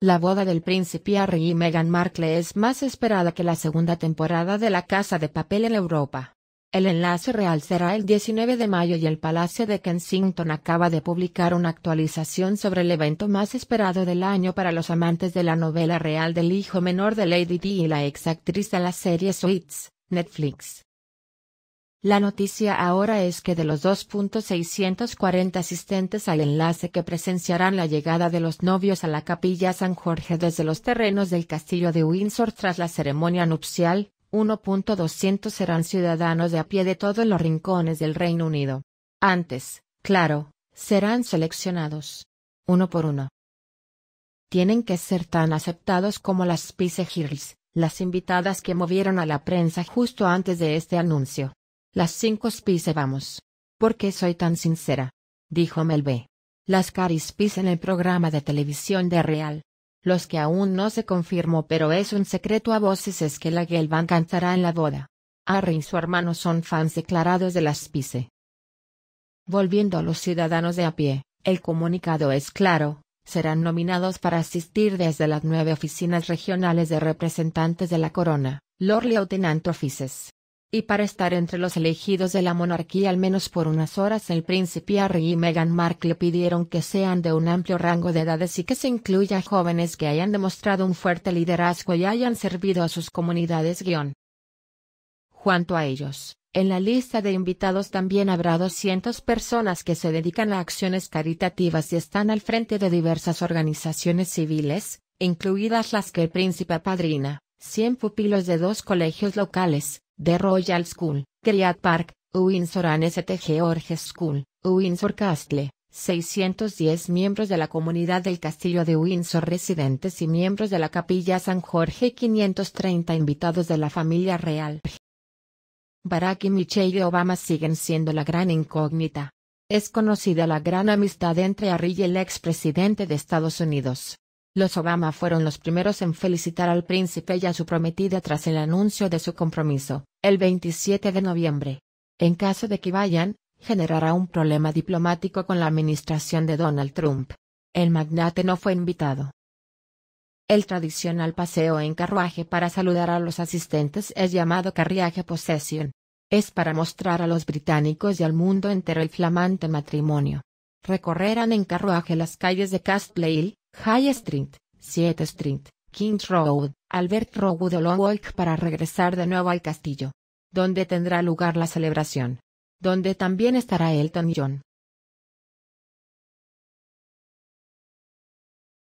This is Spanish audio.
La boda del príncipe Harry y Meghan Markle es más esperada que la segunda temporada de La Casa de Papel en Europa. El enlace real será el 19 de mayo y el Palacio de Kensington acaba de publicar una actualización sobre el evento más esperado del año para los amantes de la novela real del hijo menor de Lady Di y la exactriz de la serie Suits, Netflix. La noticia ahora es que de los 2.640 asistentes al enlace que presenciarán la llegada de los novios a la capilla San Jorge desde los terrenos del castillo de Windsor tras la ceremonia nupcial, 1.200 serán ciudadanos de a pie de todos los rincones del Reino Unido. Antes, claro, serán seleccionados. Uno por uno. Tienen que ser tan aceptados como las Spice Girls, las invitadas que movieron a la prensa justo antes de este anuncio. Las cinco Spice vamos. ¿Por qué soy tan sincera? Dijo Melbe. Las Spice en el programa de televisión de Real. Los que aún no se confirmó pero es un secreto a voces es que la Gelban cantará en la boda. Harry y su hermano son fans declarados de las Spice. Volviendo a los ciudadanos de a pie, el comunicado es claro, serán nominados para asistir desde las nueve oficinas regionales de representantes de la corona, Lord Lieutenant Offices. Y para estar entre los elegidos de la monarquía al menos por unas horas el príncipe Harry y Meghan Markle pidieron que sean de un amplio rango de edades y que se incluya jóvenes que hayan demostrado un fuerte liderazgo y hayan servido a sus comunidades guión. Cuanto a ellos, en la lista de invitados también habrá 200 personas que se dedican a acciones caritativas y están al frente de diversas organizaciones civiles, incluidas las que el príncipe padrina, 100 pupilos de dos colegios locales, The Royal School, Griat Park, Windsor and St. George School, Windsor Castle. 610 miembros de la comunidad del castillo de Windsor residentes y miembros de la capilla San Jorge 530 invitados de la familia real. Barack y Michelle Obama siguen siendo la gran incógnita. Es conocida la gran amistad entre Harry y el expresidente de Estados Unidos. Los Obama fueron los primeros en felicitar al príncipe y a su prometida tras el anuncio de su compromiso, el 27 de noviembre. En caso de que vayan, generará un problema diplomático con la administración de Donald Trump. El magnate no fue invitado. El tradicional paseo en carruaje para saludar a los asistentes es llamado carriaje Possession. Es para mostrar a los británicos y al mundo entero el flamante matrimonio. Recorrerán en carruaje las calles de High Street, 7th Street, King's Road, Albert Road o Long Walk para regresar de nuevo al castillo, donde tendrá lugar la celebración, donde también estará Elton John.